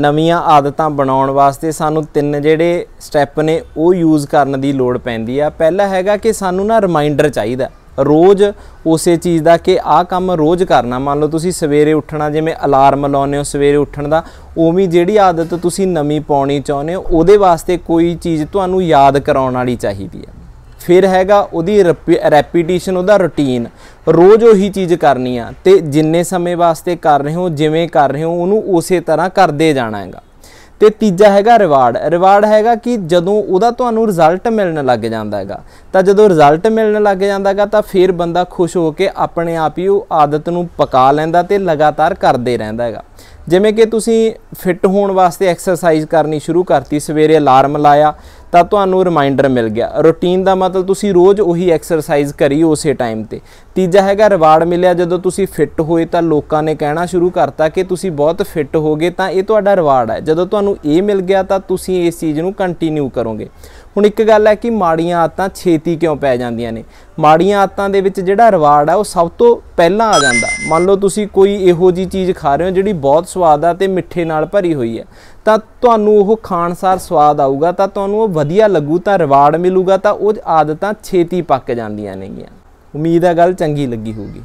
ਨਵੀਆਂ ਆਦਤਾਂ ਬਣਾਉਣ ਵਾਸਤੇ ਸਾਨੂੰ ਤਿੰਨ ਜਿਹੜੇ ਸਟੈਪ ਨੇ ਉਹ ਯੂਜ਼ ਕਰਨ ਦੀ ਲੋੜ ਪੈਂਦੀ ਆ ਪਹਿਲਾ ਹੈਗਾ ਕਿ ਸਾਨੂੰ ਨਾ ਰਿਮਾਈਂਡਰ ਚਾਹੀਦਾ ਰੋਜ਼ ਉਸੇ ਚੀਜ਼ ਦਾ ਕਿ ਆਹ ਕੰਮ ਰੋਜ਼ ਕਰਨਾ ਮੰਨ ਲਓ ਤੁਸੀਂ ਸਵੇਰੇ ਉੱਠਣਾ ਜਿਵੇਂ ਅਲਾਰਮ ਲਾਉਨੇ ਹੋ ਸਵੇਰੇ ਉੱਠਣ ਦਾ ਉਵੇਂ ਜਿਹੜੀ ਆਦਤ ਤੁਸੀਂ ਨਵੀਂ ਪਾਉਣੀ ਚਾਹੁੰਦੇ ਹੋ ਉਹਦੇ ਵਾਸਤੇ ਕੋਈ ਚੀਜ਼ ਤੁਹਾਨੂੰ ਯਾਦ ਕਰਾਉਣ ਵਾਲੀ ਚਾਹੀਦੀ ਆ ਫਿਰ ਹੈਗਾ ਉਹਦੀ ਰੈਪੀਟੀਸ਼ਨ ਉਹਦਾ ਰੁਟੀਨ ਰੋਜ਼ ਉਹੀ ਚੀਜ਼ ਕਰਨੀ ਆ ਤੇ ਜਿੰਨੇ ਸਮੇਂ ਵਾਸਤੇ ਕਰ ਰਹੇ ਹੋ ਜਿਵੇਂ ਕਰ ਰਹੇ ਹੋ ਉਹਨੂੰ ਉਸੇ ਤਰ੍ਹਾਂ ਕਰਦੇ ਜਾਣਾ ਹੈਗਾ ਤੇ ਤੀਜਾ ਹੈਗਾ ਰਿਵਾਰਡ ਰਿਵਾਰਡ ਹੈਗਾ ਕਿ ਜਦੋਂ ਉਹਦਾ ਤੁਹਾਨੂੰ ਰਿਜ਼ਲਟ ਮਿਲਣ ਲੱਗ ਜਾਂਦਾ ਹੈਗਾ ਤਾਂ ਜਦੋਂ ਰਿਜ਼ਲਟ ਮਿਲਣ ਲੱਗ ਜਾਂਦਾ ਹੈਗਾ ਤਾਂ ਫਿਰ ਬੰਦਾ ਖੁਸ਼ ਹੋ ਕੇ ਆਪਣੇ ਆਪ ਹੀ ਉਹ ਆਦਤ ਨੂੰ ਪਕਾ ਲੈਂਦਾ ਤੇ ਲਗਾਤਾਰ ਕਰਦੇ ਰਹਿੰਦਾ ਹੈਗਾ ਜਿਵੇਂ ਕਿ ਤੁਸੀਂ ਫਿੱਟ ਹੋਣ ਵਾਸਤੇ ਐਕਸਰਸਾਈਜ਼ ਕਰਨੀ ਸ਼ੁਰੂ ਕਰਤੀ ਸਵੇਰੇ ਅਲਾਰਮ ਲਾਇਆ ਤਾਂ ਤੁਹਾਨੂੰ ਰਿਮਾਈਂਡਰ ਮਿਲ ਗਿਆ ਰੁਟੀਨ ਦਾ ਮਤਲਬ ਤੁਸੀਂ ਰੋਜ਼ ਉਹੀ ਐਕਸਰਸਾਈਜ਼ ਕਰੀ ਉਸੇ ਟਾਈਮ ਤੇ ਤੀਜਾ ਹੈਗਾ ਰਿਵਾਰਡ ਮਿਲਿਆ ਜਦੋਂ ਤੁਸੀਂ ਫਿੱਟ ਹੋਏ ਤਾਂ ਲੋਕਾਂ ਨੇ ਕਹਿਣਾ ਸ਼ੁਰੂ ਕਰਤਾ ਕਿ ਤੁਸੀਂ ਬਹੁਤ ਫਿੱਟ ਹੋਗੇ ਤਾਂ ਇਹ ਤੁਹਾਡਾ ਰਿਵਾਰਡ ਹੈ ਜਦੋਂ ਤੁਹਾਨੂੰ ਇਹ ਮਿਲ ਗਿਆ ਤਾਂ ਤੁਸੀਂ ਇਸ ਚੀਜ਼ ਨੂੰ ਕੰਟੀਨਿਊ ਕਰੋਗੇ ਹੁਣ ਇੱਕ ਗੱਲ ਹੈ ਕਿ ਮਾੜੀਆਂ ਆਦਤਾਂ ਛੇਤੀ ਕਿਉਂ ਪੈ ਜਾਂਦੀਆਂ ਨੇ ਮਾੜੀਆਂ ਆਦਤਾਂ ਦੇ ਵਿੱਚ ਜਿਹੜਾ ਰਿਵਾਰਡ ਆ ਉਹ ਸਭ ਤੋਂ ਪਹਿਲਾਂ ਆ ਜਾਂਦਾ ਮੰਨ ਲਓ ਤੁਸੀਂ ਕੋਈ ਇਹੋ ਜੀ ਚੀਜ਼ ਖਾ ਰਹੇ ਹੋ ਜਿਹੜੀ ਬਹੁਤ ਸਵਾਦ ਆ ਤੇ ਮਿੱਠੇ ਨਾਲ ਭਰੀ ਹੋਈ ਹੈ ਤਾਂ ਤੁਹਾਨੂੰ ਉਹ ਖਾਣਸਾਰ ਸਵਾਦ ਆਊਗਾ ਤਾਂ ਤੁਹਾਨੂੰ ਉਹ ਵਧੀਆ ਲੱਗੂ ਤਾਂ ਰਿਵਾਰਡ ਮਿਲੂਗਾ ਤਾਂ ਉਹ ਆਦਤਾਂ ਛੇਤੀ ਪੱਕ ਜਾਂਦੀਆਂ ਨੇਗੀਆਂ ਉਮੀਦ ਹੈ ਗੱਲ ਚੰਗੀ ਲੱਗੀ ਹੋਊਗੀ